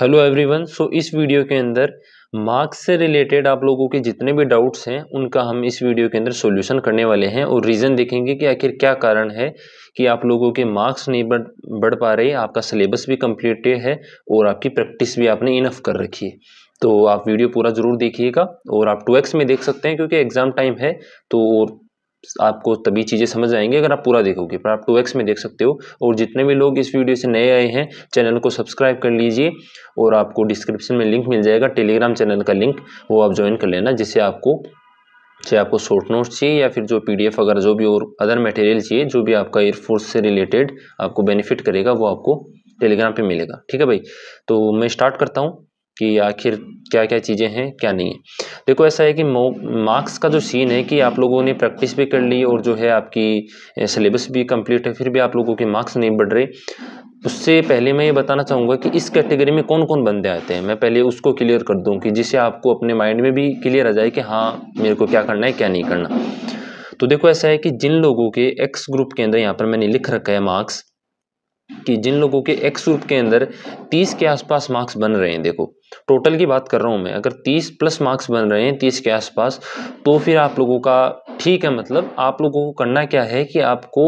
hello everyone so इस video के अंदर मार्क्स से रिलेटेड आप लोगों के जितने भी डाउट्स हैं उनका हम इस वीडियो के अंदर सॉल्यूशन करने वाले हैं और रीज़न देखेंगे कि आखिर क्या कारण है कि आप लोगों के मार्क्स नहीं बढ़ बढ़ पा रहे आपका सिलेबस भी कम्प्लीट है और आपकी प्रैक्टिस भी आपने इनफ कर रखी है तो आप वीडियो पूरा ज़रूर देखिएगा और आप टू में देख सकते हैं क्योंकि एग्ज़ाम टाइम है तो आपको तभी चीज़ें समझ आएंगे अगर आप पूरा देखोगे पर आप टू एक्स में देख सकते हो और जितने भी लोग इस वीडियो से नए आए हैं चैनल को सब्सक्राइब कर लीजिए और आपको डिस्क्रिप्शन में लिंक मिल जाएगा टेलीग्राम चैनल का लिंक वो आप ज्वाइन कर लेना जिससे आपको चाहे आपको शॉर्ट नोट्स चाहिए या फिर जो पीडीएफ अगर जो भी और अदर मटेरियल चाहिए जो भी आपका एयरफोर्स से रिलेटेड आपको बेनिफिट करेगा वो आपको टेलीग्राम पे मिलेगा ठीक है भाई तो मैं स्टार्ट करता हूँ कि आखिर क्या क्या चीज़ें हैं क्या नहीं है देखो ऐसा है कि मार्क्स का जो सीन है कि आप लोगों ने प्रैक्टिस भी कर ली और जो है आपकी सिलेबस भी कंप्लीट है फिर भी आप लोगों के मार्क्स नहीं बढ़ रहे उससे पहले मैं ये बताना चाहूँगा कि इस कैटेगरी में कौन कौन बंदे आते हैं मैं पहले उसको क्लियर कर दूँ कि जिससे आपको अपने माइंड में भी क्लियर आ जाए कि हाँ मेरे को क्या करना है क्या नहीं करना तो देखो ऐसा है कि जिन लोगों के एक्स ग्रुप के अंदर यहाँ पर मैंने लिख रखा है मार्क्स कि जिन लोगों के एक्स ग्रुप के अंदर तीस के आसपास मार्क्स बन रहे हैं देखो टोटल की बात कर रहा हूँ मैं अगर तीस प्लस मार्क्स बन रहे हैं तीस के आसपास तो फिर आप लोगों का ठीक है मतलब आप लोगों को करना क्या है कि आपको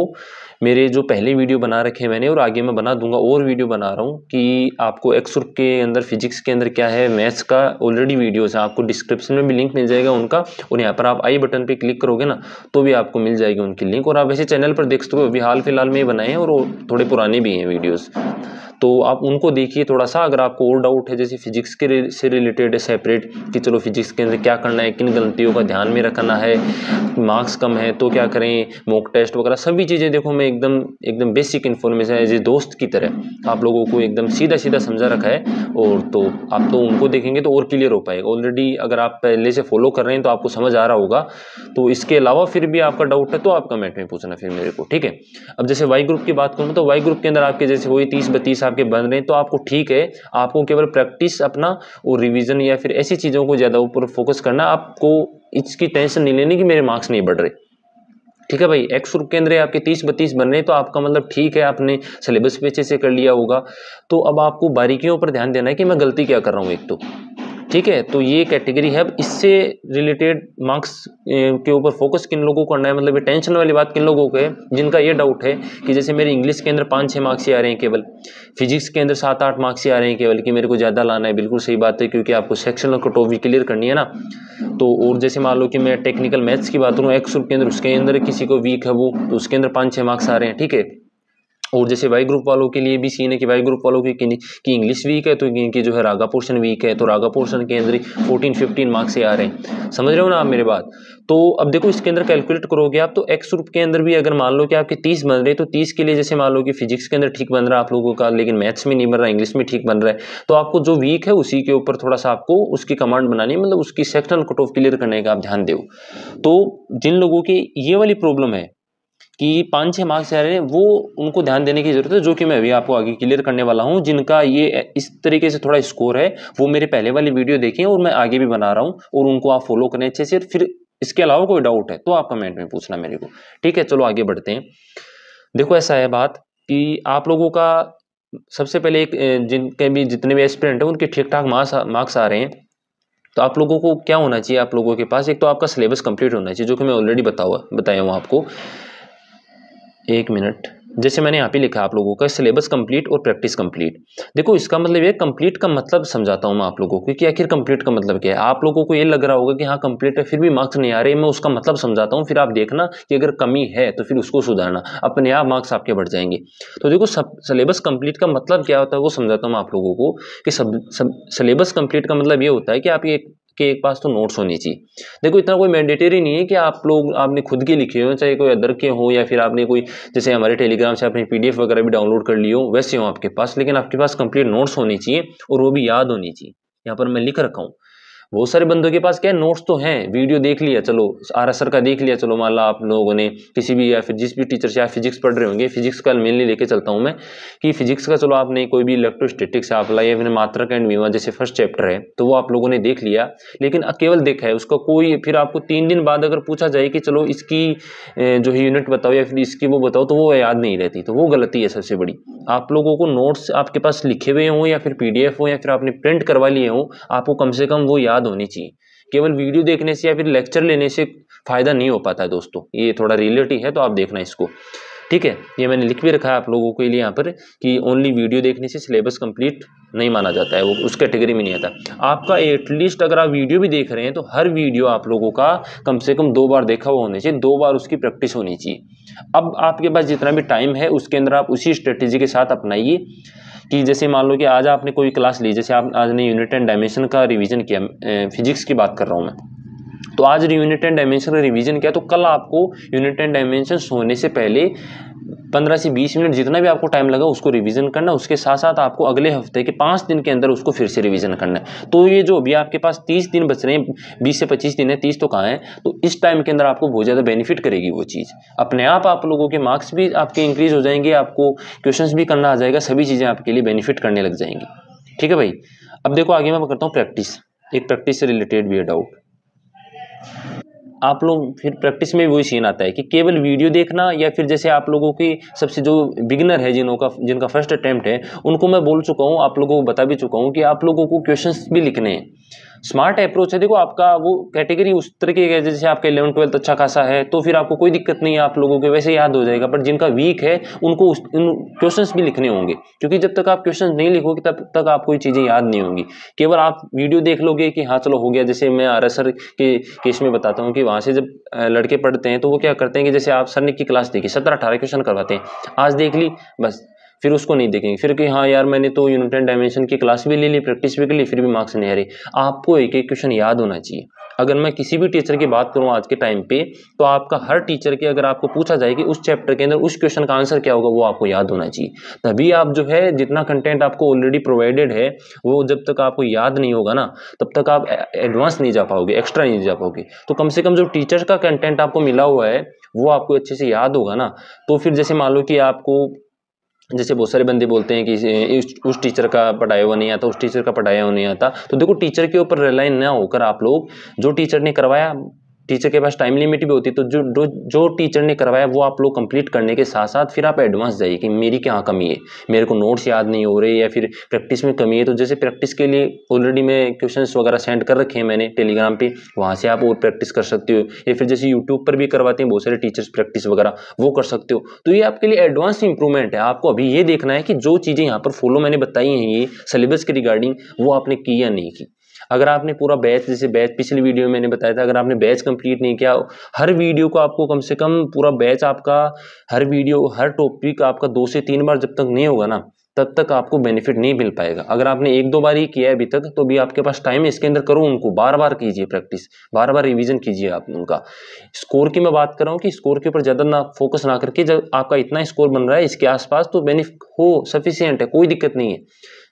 मेरे जो पहले वीडियो बना रखे हैं मैंने और आगे मैं बना दूंगा और वीडियो बना रहा हूँ कि आपको एक्सुर के अंदर फिजिक्स के अंदर क्या है मैथ्स का ऑलरेडी वीडियोज़ है आपको डिस्क्रिप्शन में भी लिंक मिल जाएगा उनका और यहाँ पर आप आई बटन पर क्लिक करोगे ना तो भी आपको मिल जाएगी उनकी लिंक और आप वैसे चैनल पर देख सकते हो अभी हाल फिलहाल में ही बनाए हैं और थोड़े पुराने भी हैं वीडियोज़ तो आप उनको देखिए थोड़ा सा अगर आपको और डाउट है जैसे फिजिक्स के से रिलेटेड है सेपरेट कि चलो फिजिक्स के अंदर क्या करना है किन गलतियों का ध्यान में रखना है मार्क्स कम है तो क्या करें मॉक टेस्ट वगैरह सभी चीज़ें देखो मैं एकदम एकदम बेसिक इन्फॉर्मेशन एज ए दोस्त की तरह आप लोगों को एकदम सीधा सीधा समझा रखा है और तो आप तो उनको देखेंगे तो और क्लियर हो पाएगा ऑलरेडी अगर आप पहले से फॉलो कर रहे हैं तो आपको समझ आ रहा होगा तो इसके अलावा फिर भी आपका डाउट है तो आप कमेंट में पूछना फिर मेरे को ठीक है अब जैसे वाई ग्रुप की बात करूँ तो वाई ग्रुप के अंदर आपके जैसे वही तीस बत्तीस आप आपके बन रहे हैं तो आपको ठीक है आपको केवल प्रैक्टिस अपना और रिवीजन या फिर ऐसी चीज़ों को ज़्यादा ऊपर फोकस करना आपको इसकी टेंशन नहीं लेनी कि मेरे मार्क्स नहीं बढ़ रहे ठीक है भाई एक्स रूप केंद्र अंदर आपके तीस बत्तीस बन रहे हैं तो आपका मतलब ठीक है आपने सिलेबस भी अच्छे से कर लिया होगा तो अब आपको बारीकियों पर ध्यान देना है कि मैं गलती क्या कर रहा हूँ एक तो ठीक है तो ये कैटेगरी है इससे रिलेटेड मार्क्स के ऊपर फोकस किन लोगों को करना है मतलब ये टेंशन वाली बात किन लोगों को है जिनका ये डाउट है कि जैसे मेरे इंग्लिश के अंदर पाँच छः मार्क्स ही आ रहे हैं केवल फिजिक्स के अंदर सात आठ मार्क्स ही आ रहे हैं केवल कि मेरे को ज़्यादा लाना है बिल्कुल सही बात है क्योंकि आपको सेक्शनल कटोवी क्लियर करनी है ना तो और जैसे मान लो कि मैं टेक्निकल मैथ्स की बात करूँ एक्स के अंदर उसके अंदर किसी को वीक है वो तो उसके अंदर पाँच छः मार्क्स आ रहे हैं ठीक है और जैसे वाई ग्रुप वालों के लिए भी सीन है कि वाई ग्रुप वालों की की इंग्लिश वीक है तो इनकी जो है रागा पोर्शन वीक है तो रागा पोर्शन के अंदर फोर्टीन फिफ्टीन मार्क्स आ रहे हैं समझ रहे हो ना आप मेरे बात तो अब देखो इसके अंदर कैलकुलेट करोगे आप तो एक्स रूप के अंदर भी अगर मान लो कि आपके तीस बन रहे तो तीस के लिए जैसे मान लो कि फिजिक्स के अंदर ठीक बन रहा है आप लोगों का लेकिन मैथ्स में नहीं बन रहा इंग्लिश में ठीक बन रहा है तो आपको जो वीक है उसी के ऊपर थोड़ा सा आपको उसकी कमांड बनानी मतलब उसकी सेक्शनल कट ऑफ क्लियर करने का आप ध्यान दो तो जिन लोगों की ये वाली प्रॉब्लम है कि पाँच छः मार्क्स आ रहे हैं वो उनको ध्यान देने की ज़रूरत है जो कि मैं अभी आपको आगे क्लियर करने वाला हूँ जिनका ये इस तरीके से थोड़ा स्कोर है वो मेरे पहले वाली वीडियो देखें और मैं आगे भी बना रहा हूँ और उनको आप फॉलो करें अच्छे से फिर इसके अलावा कोई डाउट है तो आप कमेंट में पूछना मेरे को ठीक है चलो आगे बढ़ते हैं देखो ऐसा है बात कि आप लोगों का सबसे पहले एक जिनके भी जितने भी एस्पिरेंट हैं उनके ठीक ठाक मार्क्स मार्क्स आ रहे हैं तो आप लोगों को क्या होना चाहिए आप लोगों के पास एक तो आपका सिलेबस कंप्लीट होना चाहिए जो कि मैं ऑलरेडी बताऊँ बताया हूँ आपको एक मिनट जैसे मैंने यहाँ पे लिखा आप लोगों का सिलेबस कंप्लीट और प्रैक्टिस कंप्लीट देखो इसका मतलब ये कंप्लीट का मतलब समझाता हूँ मैं आप लोगों को कि आखिर कंप्लीट का मतलब क्या है आप लोगों को ये लग रहा होगा कि हाँ कंप्लीट है फिर भी मार्क्स नहीं आ रहे मैं उसका मतलब समझाता हूँ फिर आप देखना कि अगर कमी है तो फिर उसको सुधारना अपने आप मार्क्स आपके बढ़ जाएंगे तो देखो सब सिलेबस कंप्लीट का मतलब क्या होता है वो समझाता हूँ आप लोगों को कि सब सिलेबस कंप्लीट का मतलब ये होता है कि आप एक के एक पास तो नोट्स होनी चाहिए देखो इतना कोई मैंडेटरी नहीं है कि आप लोग आपने खुद के लिखे हो चाहे कोई अदर के हो या फिर आपने कोई जैसे हमारे टेलीग्राम से आपने पीडीएफ वगैरह भी डाउनलोड कर लिए हो वैसे हो आपके पास लेकिन आपके पास कंप्लीट नोट्स होनी चाहिए और वो भी याद होनी चाहिए यहाँ पर मैं लिख रखा हूँ बहुत सारे बंदों के पास क्या है नोट्स तो हैं वीडियो देख लिया चलो आर एस का देख लिया चलो मान ला आप लोगों ने किसी भी या फिर जिस भी टीचर से आप फिजिक्स पढ़ रहे होंगे फिजिक्स का मेनली लेके चलता हूँ मैं कि फिजिक्स का चलो आपने कोई भी इलेक्ट्रोस्टेटिक्स आप ला या फिर मात्रक एंड वीमा जैसे फर्स्ट चैप्टर है तो वो आप लोगों ने देख लिया लेकिन केवल देखा है उसका कोई फिर आपको तीन दिन बाद अगर पूछा जाए कि चलो इसकी जो है यूनिट बताओ या फिर इसकी वो बताओ तो वो याद नहीं रहती तो वो गलती है सबसे बड़ी आप लोगों को नोट्स आपके पास लिखे हुए हों या फिर पी हो या फिर आपने प्रिंट करवा लिए हों आपको कम से कम वो याद याद होनी चाहिए केवल वीडियो देखने से या फिर लेक्चर लेने से फ़ायदा नहीं हो पाता है दोस्तों ये थोड़ा रियलिटी है तो आप देखना इसको ठीक है ये मैंने लिख भी रखा है आप लोगों के लिए यहाँ पर कि ओनली वीडियो देखने से सिलेबस कंप्लीट नहीं माना जाता है वो उस कैटेगरी में नहीं आता आपका एटलीस्ट अगर आप वीडियो भी देख रहे हैं तो हर वीडियो आप लोगों का कम से कम दो बार देखा हुआ होना चाहिए दो बार उसकी प्रैक्टिस होनी चाहिए अब आपके पास जितना भी टाइम है उसके अंदर आप उसी स्ट्रेटेजी के साथ अपनाइए कि जैसे मान लो कि आज आपने कोई क्लास ली जैसे आप आज ने यूनिट एंड डायमेंशन का रिवीजन किया फिजिक्स की बात कर रहा हूँ मैं तो आज यूनिट एंड डायमेंशन का रिवीजन किया तो कल आपको यूनिट एंड डायमेंशन होने से पहले पंद्रह से बीस मिनट जितना भी आपको टाइम लगा उसको रिवीजन करना उसके साथ साथ आपको अगले हफ्ते के पाँच दिन के अंदर उसको फिर से रिवीजन करना है तो ये जो अभी आपके पास तीस दिन बच रहे हैं बीस से पच्चीस दिन है तीस तो कहाँ है तो इस टाइम के अंदर आपको बहुत ज़्यादा बेनिफिट करेगी वो चीज़ अपने आप आप लोगों के मार्क्स भी आपके इंक्रीज हो जाएंगे आपको क्वेश्चन भी करना आ जाएगा सभी चीज़ें आपके लिए बेनिफिट करने लग जाएंगी ठीक है भाई अब देखो आगे मैं करता हूँ प्रैक्टिस एक प्रैक्टिस से रिलेटेड भी है डाउट आप लोग फिर प्रैक्टिस में वही सीन आता है कि केवल वीडियो देखना या फिर जैसे आप लोगों की सबसे जो बिगनर है जिनों का जिनका फर्स्ट अटैम्प्ट है उनको मैं बोल चुका हूँ आप लोगों को बता भी चुका हूँ कि आप लोगों को क्वेश्चंस भी लिखने हैं स्मार्ट अप्रोच है देखो आपका वो कैटेगरी उस तरीके का जैसे आपका इलेवन ट्वेल्थ अच्छा खासा है तो फिर आपको कोई दिक्कत नहीं है आप लोगों के वैसे याद हो जाएगा बट जिनका वीक है उनको उस क्वेश्चन भी लिखने होंगे क्योंकि जब तक आप क्वेश्चन नहीं लिखोगे तब तक आपको ये चीज़ें याद नहीं होंगी केवल आप वीडियो देख लोगे कि हाँ चलो हो गया जैसे मैं आर एस के केस में बताता हूँ कि वहाँ से जब लड़के पढ़ते हैं तो वो क्या करते हैं कि जैसे आप सर ने की क्लास देखी सत्रह अठारह क्वेश्चन करवाते हैं आज देख ली बस फिर उसको नहीं देखेंगे फिर कि हाँ यार मैंने तो यूनिट एंड डायमेंशन की क्लास भी ले ली प्रैक्टिस भी कर ली फिर भी मार्क्स नहीं आ रही आपको एक एक क्वेश्चन याद होना चाहिए अगर मैं किसी भी टीचर की बात करूँ आज के टाइम पे तो आपका हर टीचर के अगर आपको पूछा जाए कि उस चैप्टर के अंदर उस क्वेश्चन का आंसर क्या होगा वो आपको याद होना चाहिए तभी आप जो है जितना कंटेंट आपको ऑलरेडी प्रोवाइडेड है वो जब तक आपको याद नहीं होगा ना तब तक आप एडवांस नहीं जा पाओगे एक्स्ट्रा नहीं जा पाओगे तो कम से कम जो टीचर का कंटेंट आपको मिला हुआ है वो आपको अच्छे से याद होगा ना तो फिर जैसे मान लो कि आपको जैसे बहुत सारे बंदे बोलते हैं कि उस, उस टीचर का पढ़ाया हुआ नहीं आता उस टीचर का पढ़ाया हुआ नहीं आता तो देखो टीचर के ऊपर रिलाइन ना होकर आप लोग जो टीचर ने करवाया टीचर के पास टाइम लिमिट भी होती है तो जो जो, जो टीचर ने करवाया वो आप लोग कंप्लीट करने के साथ साथ फिर आप एडवांस जाइए कि मेरी क्या कमी है मेरे को नोट्स याद नहीं हो रहे या फिर प्रैक्टिस में कमी है तो जैसे प्रैक्टिस के लिए ऑलरेडी मैं क्वेश्चन वगैरह सेंड कर रखे हैं मैंने टेलीग्राम पर वहाँ से आप और प्रैक्टिस कर सकते हो या फिर जैसे यूट्यूब पर भी करवाते हैं बहुत सारे टीचर्स प्रैक्टिस वगैरह वो कर सकते हो तो ये आपके लिए एडवांस इंप्रूवमेंट है आपको अभी ये देखना है कि जो चीज़ें यहाँ पर फॉलो मैंने बताई हैं ये सिलेबस के रिगार्डिंग वो आपने की या नहीं की अगर आपने पूरा बैच जैसे बैच पिछली वीडियो में मैंने बताया था अगर आपने बैच कंप्लीट नहीं किया हर वीडियो को आपको कम से कम पूरा बैच आपका हर वीडियो हर टॉपिक आपका दो से तीन बार जब तक नहीं होगा ना तब तक आपको बेनिफिट नहीं मिल पाएगा अगर आपने एक दो बार ही किया है अभी तक तो भी आपके पास टाइम है इसके अंदर करो उनको बार बार कीजिए प्रैक्टिस बार बार रिवीजन कीजिए आप उनका स्कोर की मैं बात कर रहा हूँ कि स्कोर के ऊपर ज़्यादा ना फोकस ना करके जब आपका इतना स्कोर बन रहा है इसके आसपास तो बेनिफिट हो सफिशियंट है कोई दिक्कत नहीं है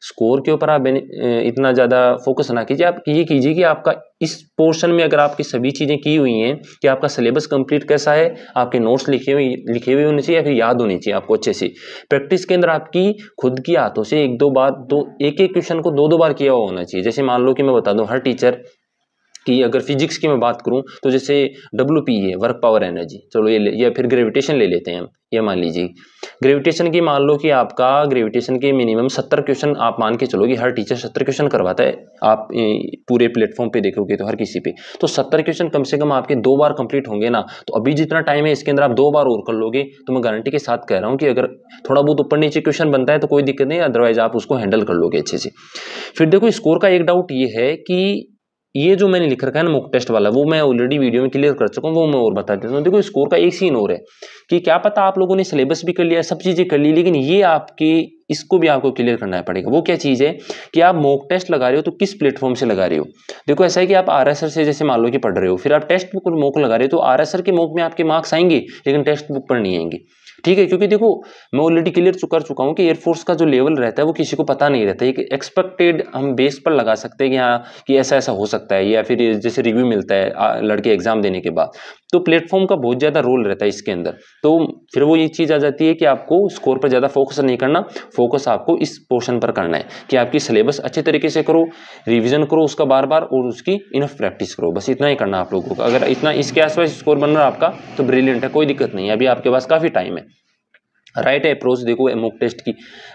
स्कोर के ऊपर आप इतना ज़्यादा फोकस ना कीजिए आप ये कीजिए कि आपका इस पोर्शन में अगर आपकी सभी चीज़ें की हुई हैं कि आपका सिलेबस कंप्लीट कैसा है आपके नोट्स लिखे हुए लिखे हुए होने चाहिए या फिर याद होने चाहिए आपको अच्छे से प्रैक्टिस के अंदर आपकी खुद की हाथों से एक दो बार दो एक एक क्वेश्चन को दो दो बार किया हुआ होना चाहिए जैसे मान लो कि मैं बता दूँ हर टीचर कि अगर फिजिक्स की मैं बात करूं तो जैसे डब्ल्यू e है वर्क पावर एनर्जी चलो ये या फिर ग्रेविटेशन ले लेते हैं हम ये मान लीजिए ग्रेविटेशन की मान लो कि आपका ग्रेविटेशन के मिनिमम सत्तर क्वेश्चन आप मान के चलोगे हर टीचर सत्तर क्वेश्चन करवाता है आप पूरे प्लेटफॉर्म पे देखोगे तो हर किसी पे तो सत्तर क्वेश्चन कम से कम आपके दो बार कंप्लीट होंगे ना तो अभी जितना टाइम है इसके अंदर आप दो बार और कर लोगे तो मैं गारंटी के साथ कह रहा हूँ कि अगर थोड़ा बहुत ऊपर नीचे क्वेश्चन बनता है तो कोई दिक्कत नहीं अदरवाइज आप उसको हैंडल कर लोगे अच्छे से फिर देखो स्कोर का एक डाउट ये है कि ये जो मैंने लिख रखा है ना मुक टेस्ट वाला वो मैं ऑलरेडी वीडियो में क्लियर कर चुका हूँ वो मैं और बता देता हूँ देखो स्कोर का एक सीन और है कि क्या पता आप लोगों ने सिलेबस भी कर लिया सब चीज़ें कर ली लेकिन ये आपके इसको भी आपको क्लियर करना पड़ेगा वो क्या चीज़ है कि आप मॉक टेस्ट लगा रहे हो तो किस प्लेटफॉर्म से लगा रहे हो देखो ऐसा है कि आप आर से जैसे मान लो कि पढ़ रहे हो फिर आप टेस्ट बुक मॉक लगा रहे हो तो आर के मॉक में आपके मार्क्स आएंगे लेकिन टेक्स्ट बुक पर नहीं आएंगे ठीक है क्योंकि देखो मैं ऑलरेडी क्लियर कर चुका हूँ कि एयरफोर्स का जो लेवल रहता है वो किसी को पता नहीं रहता एक एक्सपेक्टेड हम बेस पर लगा सकते हैं कि हाँ कि ऐसा ऐसा हो सकता है या फिर जैसे रिव्यू मिलता है लड़के एग्जाम देने के बाद तो प्लेटफॉर्म का बहुत ज़्यादा रोल रहता है इसके अंदर तो फिर वो ये चीज़ आ जाती है कि आपको स्कोर पर ज़्यादा फोकस नहीं करना फोकस आपको इस पोर्शन पर करना है कि आपकी सिलेबस अच्छे तरीके से करो रिविज़न करो उसका बार बार और उसकी इनफ प्रैक्टिस करो बस इतना ही करना आप लोगों को अगर इतना इसके आसपास स्कोर बन रहा है आपका तो ब्रिलियंट है कोई दिक्कत नहीं है अभी आपके पास काफ़ी टाइम है राइट अप्रोच देखो मुक टेस्ट की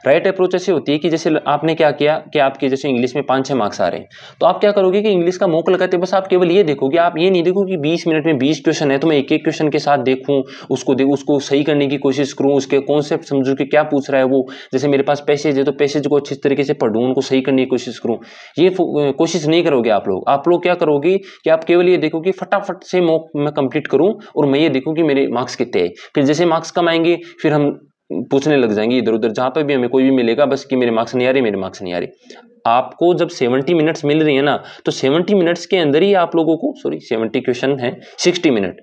राइट अप्रोच ऐसी होती है कि जैसे आपने क्या किया कि आपके जैसे इंग्लिश में पाँच छः मार्क्स आ रहे हैं तो आप क्या करोगे कि इंग्लिश का मौक लगाते बस आप केवल ये देखोगे आप ये नहीं देखो कि बीस मिनट में बीस क्वेश्चन है तो मैं एक एक क्वेश्चन के साथ देखूँ उसको देखूँ उसको सही करने की कोशिश करूँ उसके कॉन्सेप्ट समझूँ कि क्या पूछ रहा है वो जैसे मेरे पास पैसेज है तो पैसेज को अच्छी तरीके से पढ़ूँ उनको सही करने की कोशिश करूँ ये कोशिश नहीं करोगे आप लोग आप लोग क्या करोगे कि आप केवल ये देखो कि फटाफट से मौक मैं कंप्लीट करूँ और मैं ये देखूँ कि मेरे मार्क्स कितने हैं फिर जैसे मार्क्स कम आएंगे फिर हम पूछने लग जाएंगे इधर उधर जहाँ पर भी हमें कोई भी मिलेगा बस कि मेरे मार्क्स नहीं आ रहे मेरे मार्क्स नहीं आ रहे आपको जब 70 मिनट्स मिल रही है ना तो 70 मिनट्स के अंदर ही आप लोगों को सॉरी 70 क्वेश्चन है 60 मिनट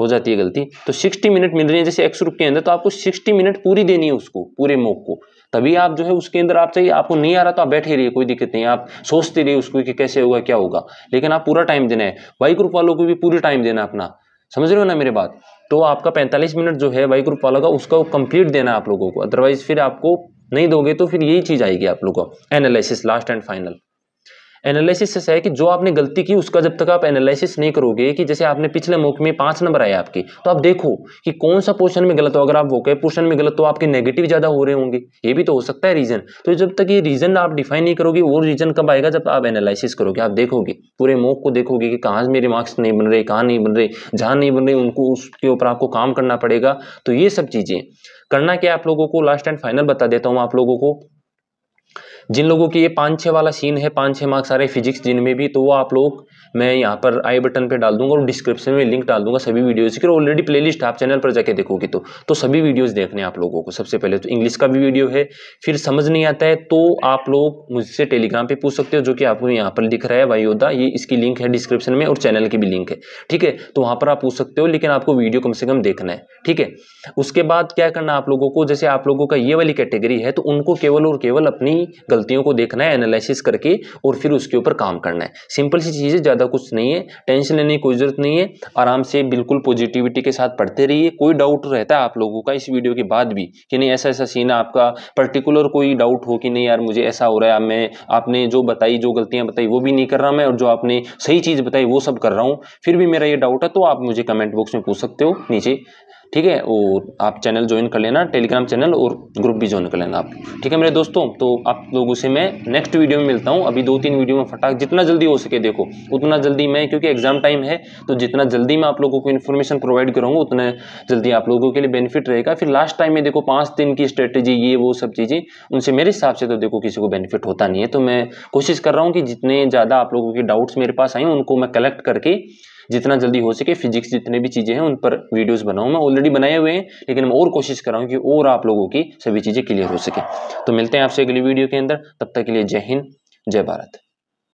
हो जाती है गलती तो 60 मिनट मिल रही है जैसे एक्स ग्रुप के अंदर तो आपको 60 मिनट पूरी देनी है उसको पूरे मॉक को तभी आप जो है उसके अंदर आप चाहिए आपको नहीं आ रहा तो आप बैठे रहिए कोई दिक्कत नहीं आप सोचते रहिए उसको कि कैसे होगा क्या होगा लेकिन आप पूरा टाइम देना है वाई ग्रुप वालों को भी पूरा टाइम देना अपना समझ रहे हो ना मेरे बात तो आपका 45 मिनट जो है वाई ग्रुप वाला का उसका कंप्लीट देना आप लोगों को अदरवाइज फिर आपको नहीं दोगे तो फिर यही चीज़ आएगी आप लोगों को analysis last and final analysis से है कि जो आपने गलती की उसका जब तक आप एनालिसिस नहीं करोगे कि जैसे आपने पिछले मॉक में पांच नंबर आए आपके तो आप देखो कि कौन सा पोर्शन में गलत हो अगर आप वो कहे पोर्शन में गलत तो आपके नेगेटिव ज़्यादा हो रहे होंगे ये भी तो हो सकता है रीज़न तो जब तक ये रीज़न आप डिफाइन नहीं करोगे वो रीज़न कब आएगा जब आप एनालिसिस करोगे आप देखोगे पूरे मौक को देखोगे कि कहाँ मेरे मार्क्स नहीं बन रहे कहाँ नहीं बन रहे जहाँ नहीं बन रहे उनको उसके ऊपर आपको काम करना पड़ेगा तो ये सब चीज़ें करना क्या आप लोगों को लास्ट एंड फाइनल बता देता हूँ आप लोगों को जिन लोगों की ये पाँच छः वाला सीन है पाँच छः मार्क्स आ रहे फिजिक्स जिनमें भी तो वो आप लोग मैं यहाँ पर आई बटन पे डाल दूंगा और डिस्क्रिप्शन में लिंक डाल दूंगा सभी वीडियोज़ की ऑलरेडी प्लेलिस्ट आप चैनल पर जाके देखोगे तो तो सभी वीडियोज़ देखने आप लोगों को सबसे पहले तो इंग्लिश का भी वीडियो है फिर समझ नहीं आता है तो आप लोग मुझसे टेलीग्राम पर पूछ सकते हो जो कि आपको यहाँ पर दिख रहा है वायोदा ये इसकी लिंक है डिस्क्रिप्शन में और चैनल की भी लिंक है ठीक है तो वहाँ पर आप पूछ सकते हो लेकिन आपको वीडियो कम से कम देखना है ठीक है उसके बाद क्या करना आप लोगों को जैसे आप लोगों का ये वाली कैटेगरी है तो उनको केवल और केवल अपनी गलतियों को देखना है एनालिसिस करके और फिर उसके ऊपर काम करना है सिंपल सी चीज़ें ज़्यादा कुछ नहीं है टेंशन लेने की कोई ज़रूरत नहीं है आराम से बिल्कुल पॉजिटिविटी के साथ पढ़ते रहिए कोई डाउट रहता है आप लोगों का इस वीडियो के बाद भी कि नहीं ऐसा ऐसा सीन आपका पर्टिकुलर कोई डाउट हो कि नहीं यार मुझे ऐसा हो रहा है मैं आपने जो बताई जो गलतियाँ बताई वो भी नहीं कर रहा मैं और जो आपने सही चीज़ बताई वो सब कर रहा हूँ फिर भी मेरा ये डाउट है तो आप मुझे कमेंट बॉक्स में पूछ सकते हो नीचे ठीक है और आप चैनल ज्वाइन कर लेना टेलीग्राम चैनल और ग्रुप भी ज्वाइन कर लेना आप ठीक है मेरे दोस्तों तो आप लोगों से मैं नेक्स्ट वीडियो में मिलता हूँ अभी दो तीन वीडियो में फटाक जितना जल्दी हो सके देखो उतना जल्दी मैं क्योंकि एग्जाम टाइम है तो जितना जल्दी मैं आप लोगों को इन्फॉर्मेशन प्रोवाइड करूँगा उतना जल्दी आप लोगों के लिए बेनिफिट रहेगा फिर लास्ट टाइम में देखो पाँच दिन की स्ट्रेटेजी ये वो सब चीज़ें उनसे मेरे हिसाब से तो देखो किसी को बेनिफिट होता नहीं है तो मैं कोशिश कर रहा हूँ कि जितने ज़्यादा आप लोगों के डाउट्स मेरे पास आए उनको मैं कलेक्ट करके जितना जल्दी हो सके फिजिक्स जितने भी चीज़ें हैं उन पर वीडियोस बनाऊँ मैं ऑलरेडी बनाए हुए हैं लेकिन मैं और कोशिश कर रहा हूँ कि और आप लोगों की सभी चीज़ें क्लियर हो सके तो मिलते हैं आपसे अगली वीडियो के अंदर तब तक के लिए जय हिंद जय भारत